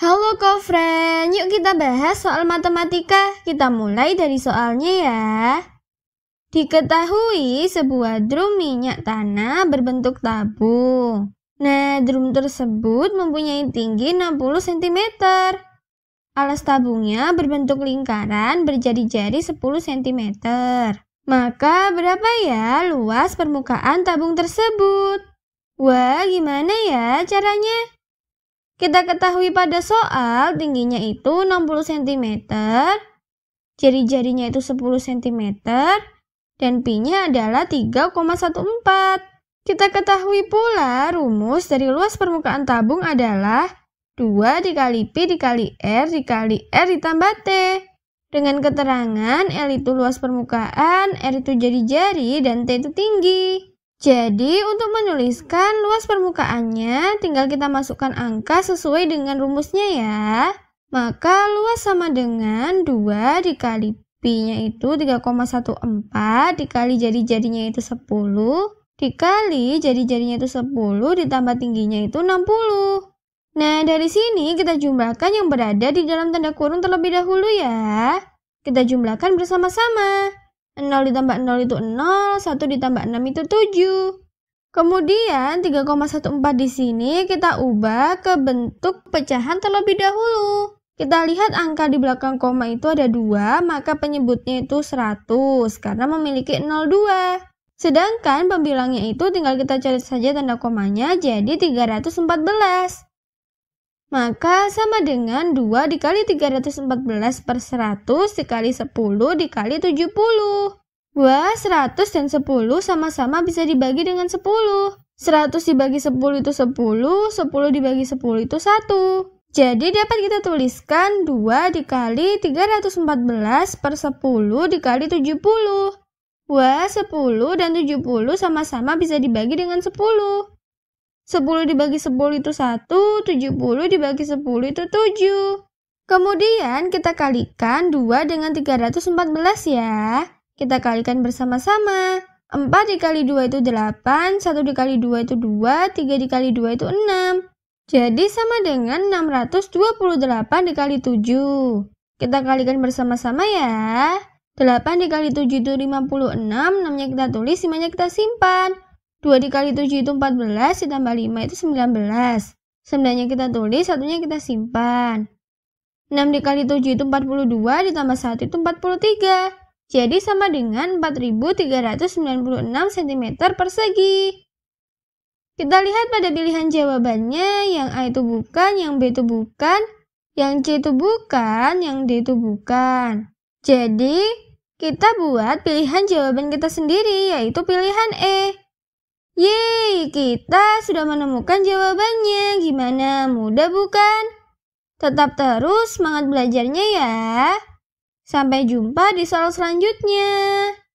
Halo friend, yuk kita bahas soal matematika. Kita mulai dari soalnya ya. Diketahui sebuah drum minyak tanah berbentuk tabung. Nah, drum tersebut mempunyai tinggi 60 cm. Alas tabungnya berbentuk lingkaran berjari-jari 10 cm. Maka berapa ya luas permukaan tabung tersebut? Wah, gimana ya caranya? Kita ketahui pada soal tingginya itu 60 cm, jari-jarinya itu 10 cm, dan pi-nya adalah 3,14. Kita ketahui pula rumus dari luas permukaan tabung adalah 2 dikali pi dikali r dikali r ditambah t. Dengan keterangan L itu luas permukaan, R itu jari-jari, dan T itu tinggi. Jadi, untuk menuliskan luas permukaannya, tinggal kita masukkan angka sesuai dengan rumusnya ya. Maka luas sama dengan 2 dikali pi-nya itu 3,14 dikali jari-jarinya itu 10 dikali jari-jarinya itu 10 ditambah tingginya itu 60. Nah, dari sini kita jumlahkan yang berada di dalam tanda kurung terlebih dahulu ya. Kita jumlahkan bersama-sama. 0 ditambah 0 itu 0, 1 ditambah 6 itu 7. Kemudian 3,14 di sini kita ubah ke bentuk pecahan terlebih dahulu. Kita lihat angka di belakang koma itu ada 2, maka penyebutnya itu 100 karena memiliki 02. Sedangkan pembilangnya itu tinggal kita cari saja tanda komanya jadi 314 maka sama dengan 2 dikali 314 per 100 dikali 10 dikali 70. Wah, 100 dan 10 sama-sama bisa dibagi dengan 10. 100 dibagi 10 itu 10, 10 dibagi 10 itu 1. Jadi dapat kita tuliskan 2 dikali 314 per 10 dikali 70. Wah, 10 dan 70 sama-sama bisa dibagi dengan 10. 10 dibagi 10 itu 1, 70 dibagi 10 itu 7. Kemudian kita kalikan 2 dengan 314 ya. Kita kalikan bersama-sama. 4 dikali 2 itu 8, 1 dikali 2 itu 2, 3 dikali 2 itu 6. Jadi sama dengan 628 dikali 7. Kita kalikan bersama-sama ya. 8 dikali 7 itu 56, 6-nya kita tulis, 5-nya kita simpan. 2 dikali 7 itu 14, ditambah 5 itu 19. 9-nya kita tulis, satunya kita simpan. 6 dikali 7 itu 42, ditambah 1 itu 43. Jadi sama dengan 4.396 cm persegi. Kita lihat pada pilihan jawabannya, yang A itu bukan, yang B itu bukan, yang C itu bukan, yang D itu bukan. Jadi, kita buat pilihan jawaban kita sendiri, yaitu pilihan E kita sudah menemukan jawabannya. Gimana? Mudah bukan? Tetap terus semangat belajarnya ya. Sampai jumpa di soal selanjutnya.